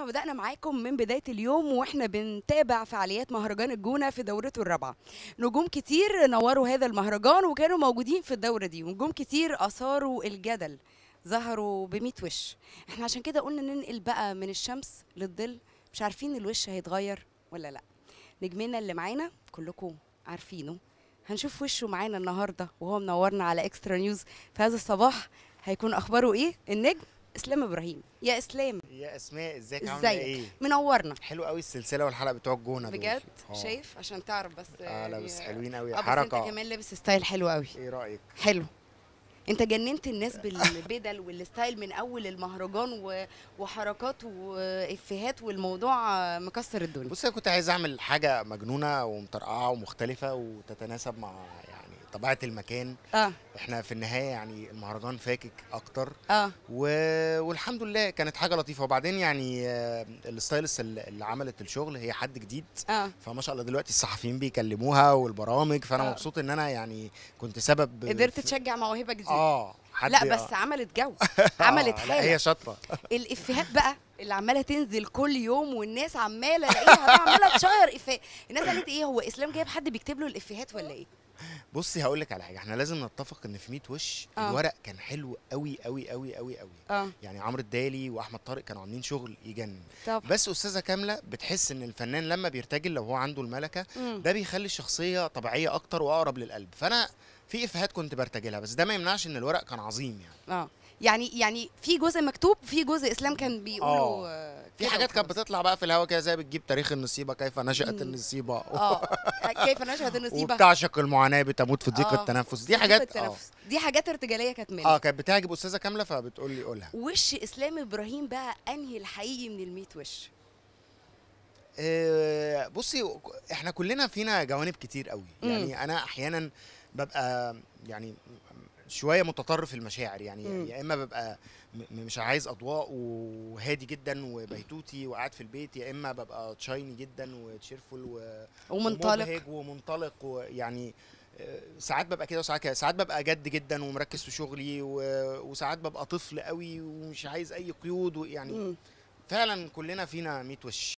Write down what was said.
ما بدأنا معاكم من بداية اليوم وإحنا بنتابع فعاليات مهرجان الجونة في دورته الرابعة نجوم كتير نوروا هذا المهرجان وكانوا موجودين في الدورة دي ونجوم كتير أثاروا الجدل ظهروا بميت وش احنا عشان كده قلنا ننقل بقى من الشمس للظل مش عارفين الوش هيتغير ولا لا نجمنا اللي معانا كلكم عارفينه هنشوف وشه معانا النهارده وهو منورنا على اكسترا نيوز في هذا الصباح هيكون اخباره ايه النجم اسلام ابراهيم يا اسلام يا اسماء ازيك عامله ايه منورنا حلو قوي السلسله والحلقه بتوع الجونه بجد اه. شايف عشان تعرف بس اه لابس يعني حلوين قوي آه، حركه انت كمان لابس ستايل حلو قوي ايه رايك حلو انت جننت الناس بالبدل والستايل من اول المهرجان وحركات وافيهات والموضوع مكسر الدنيا بص انا كنت عايز اعمل حاجه مجنونه ومطرقعه ومختلفه وتتناسب مع يعني طبيعه المكان اه احنا في النهايه يعني المهرجان فاكك اكتر اه و... والحمد لله كانت حاجه لطيفه وبعدين يعني آه، الستايلس اللي عملت الشغل هي حد جديد اه فما شاء الله دلوقتي الصحفيين بيكلموها والبرامج فانا آه. مبسوط ان انا يعني كنت سبب قدرت في... تشجع موهبه جديده اه حد لا بس آه. عملت جو عملت حاجه هي شاطره الافيهات بقى اللي عماله تنزل كل يوم والناس عماله الاقيها عماله تشير افيه الناس قالت ايه هو اسلام جايب حد بيكتب له الافيهات ولا ايه بصي هقول لك على حاجه احنا لازم نتفق ان في 100 وش آه. الورق كان حلو قوي قوي قوي قوي قوي آه. يعني عمرو الدالي واحمد طارق كانوا عاملين شغل يجنن طب. بس استاذه كامله بتحس ان الفنان لما بيرتجل لو هو عنده الملكه مم. ده بيخلي الشخصيه طبيعيه اكتر واقرب للقلب فانا في افيهات كنت برتجلها بس ده ما يمنعش ان الورق كان عظيم يعني اه يعني يعني في جزء مكتوب وفي جزء اسلام كان بيقولوا آه. آه، في حاجات كانت بتطلع بقى في الهواء كده زي بتجيب تاريخ النصيبه كيف نشات النصيبه آه. اه كيف نشات النصيبه وبتعشق المعاناه بتموت في ضيق التنفس دي حاجات التنفس. دي حاجات ارتجاليه كانت منها اه كانت بتعجب استاذه كامله فبتقول لي قولها وش اسلام ابراهيم بقى انهي الحقيقي من ال 100 وش آه بصي احنا كلنا فينا جوانب كتير قوي يعني انا احيانا ببقى يعني شويه متطرف المشاعر يعني يا يا اما ببقى مش عايز اضواء وهادي جدا وبيتوتي وقاعد في البيت يا اما ببقى تشايني جدا وتشيرفول و... ومنطلق ومنطلق ويعني آه، ساعات ببقى كده وساعات كده ساعات ببقى جد جدا ومركز في شغلي وساعات ببقى طفل قوي ومش عايز اي قيود ويعني فعلا كلنا فينا 100 وش